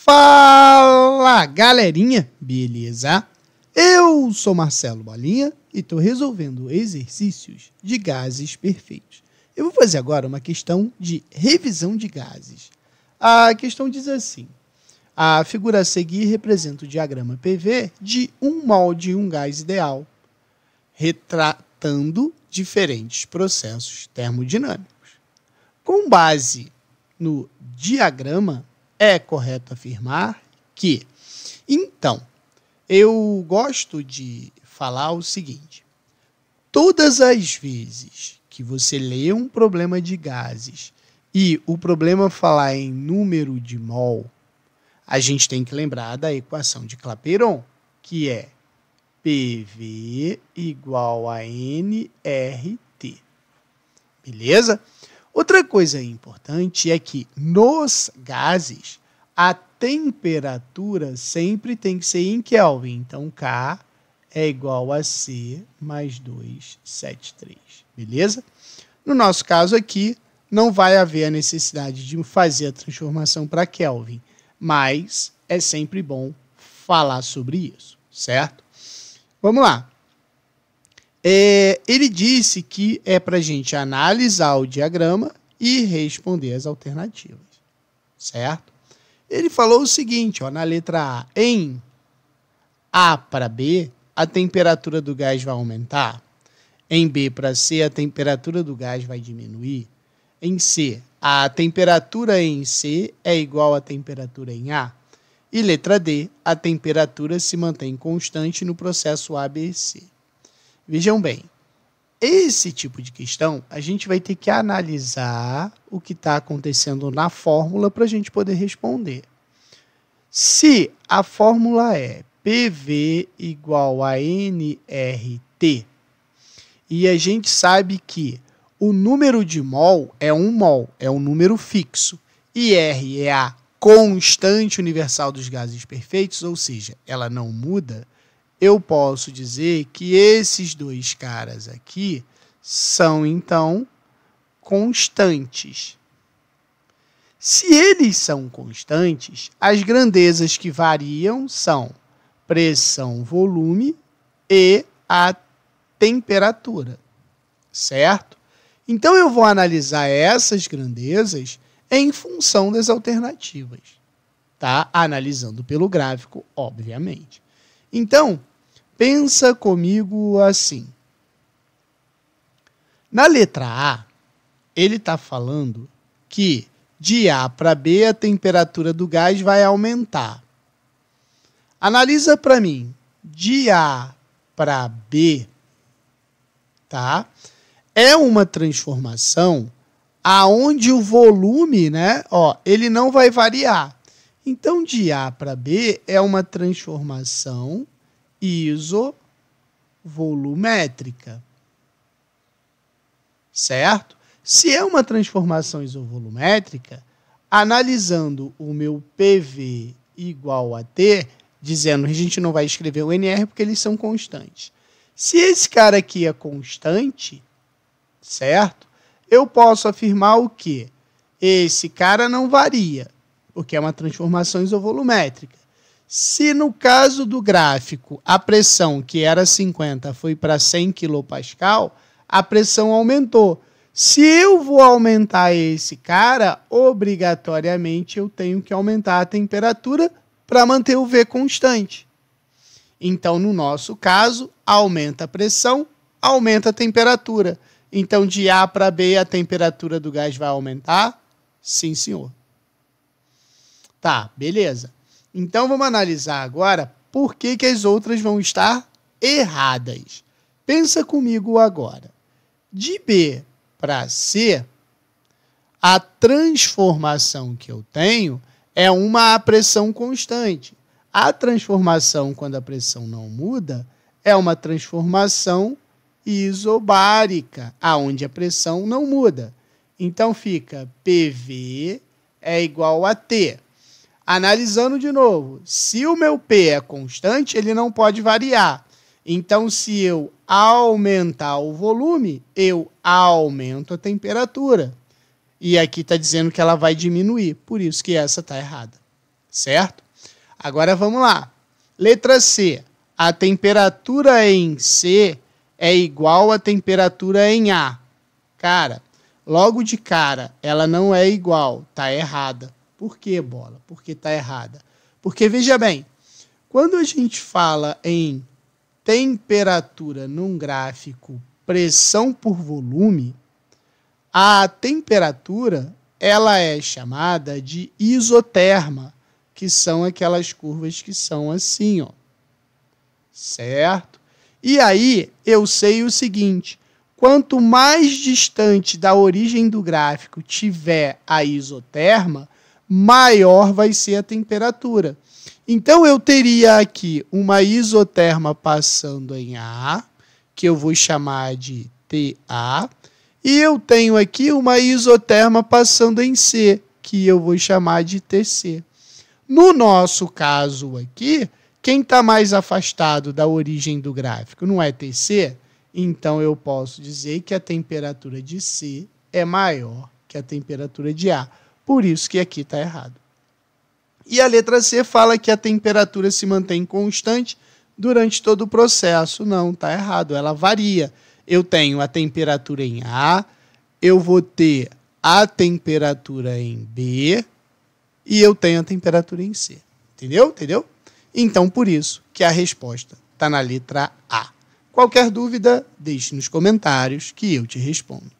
Fala galerinha, beleza? Eu sou Marcelo Bolinha e estou resolvendo exercícios de gases perfeitos. Eu vou fazer agora uma questão de revisão de gases. A questão diz assim: a figura a seguir representa o diagrama PV de um molde de um gás ideal, retratando diferentes processos termodinâmicos. Com base no diagrama, é correto afirmar que. Então, eu gosto de falar o seguinte: todas as vezes que você lê um problema de gases e o problema falar em número de mol, a gente tem que lembrar da equação de Clapeyron, que é PV igual a nRT. Beleza? Outra coisa importante é que nos gases a temperatura sempre tem que ser em Kelvin. Então K é igual a C mais 273, beleza? No nosso caso aqui, não vai haver a necessidade de fazer a transformação para Kelvin, mas é sempre bom falar sobre isso, certo? Vamos lá. É, ele disse que é para a gente analisar o diagrama e responder as alternativas, certo? Ele falou o seguinte, ó, na letra A, em A para B, a temperatura do gás vai aumentar. Em B para C, a temperatura do gás vai diminuir. Em C, a temperatura em C é igual à temperatura em A. E letra D, a temperatura se mantém constante no processo ABC. Vejam bem, esse tipo de questão a gente vai ter que analisar o que está acontecendo na fórmula para a gente poder responder. Se a fórmula é PV igual a NRT e a gente sabe que o número de mol é um mol, é um número fixo, e R é a constante universal dos gases perfeitos, ou seja, ela não muda, eu posso dizer que esses dois caras aqui são então constantes. Se eles são constantes, as grandezas que variam são pressão, volume e a temperatura, certo? Então eu vou analisar essas grandezas em função das alternativas, tá? Analisando pelo gráfico, obviamente. Então, pensa comigo assim. Na letra A, ele está falando que de A para B a temperatura do gás vai aumentar. Analisa para mim, de A para B, tá? É uma transformação aonde o volume, né, ó, ele não vai variar. Então, de A para B é uma transformação isovolumétrica. Certo? Se é uma transformação isovolumétrica, analisando o meu PV igual a T, dizendo que a gente não vai escrever o NR porque eles são constantes. Se esse cara aqui é constante, certo? Eu posso afirmar o que? Esse cara não varia porque é uma transformação isovolumétrica. Se no caso do gráfico a pressão que era 50 foi para 100 kPa, a pressão aumentou. Se eu vou aumentar esse cara, obrigatoriamente eu tenho que aumentar a temperatura para manter o V constante. Então, no nosso caso, aumenta a pressão, aumenta a temperatura. Então, de A para B, a temperatura do gás vai aumentar? Sim, senhor. Tá, beleza. Então vamos analisar agora por que, que as outras vão estar erradas. Pensa comigo agora. De B para C, a transformação que eu tenho é uma pressão constante. A transformação, quando a pressão não muda, é uma transformação isobárica, aonde a pressão não muda. Então fica PV é igual a T. Analisando de novo, se o meu P é constante, ele não pode variar. Então, se eu aumentar o volume, eu aumento a temperatura. E aqui está dizendo que ela vai diminuir, por isso que essa está errada, certo? Agora vamos lá. Letra C. A temperatura em C é igual à temperatura em A. Cara, logo de cara, ela não é igual, tá errada. Por que bola? Porque está errada. Porque veja bem, quando a gente fala em temperatura num gráfico pressão por volume, a temperatura ela é chamada de isoterma, que são aquelas curvas que são assim, ó. Certo? E aí eu sei o seguinte: quanto mais distante da origem do gráfico tiver a isoterma, maior vai ser a temperatura. Então eu teria aqui uma isoterma passando em A, que eu vou chamar de TA, e eu tenho aqui uma isoterma passando em C, que eu vou chamar de TC. No nosso caso aqui, quem está mais afastado da origem do gráfico não é TC? Então eu posso dizer que a temperatura de C é maior que a temperatura de A. Por isso que aqui está errado. E a letra C fala que a temperatura se mantém constante durante todo o processo. Não, está errado, ela varia. Eu tenho a temperatura em A, eu vou ter a temperatura em B e eu tenho a temperatura em C. Entendeu? Entendeu? Então, por isso que a resposta está na letra A. Qualquer dúvida, deixe nos comentários que eu te respondo.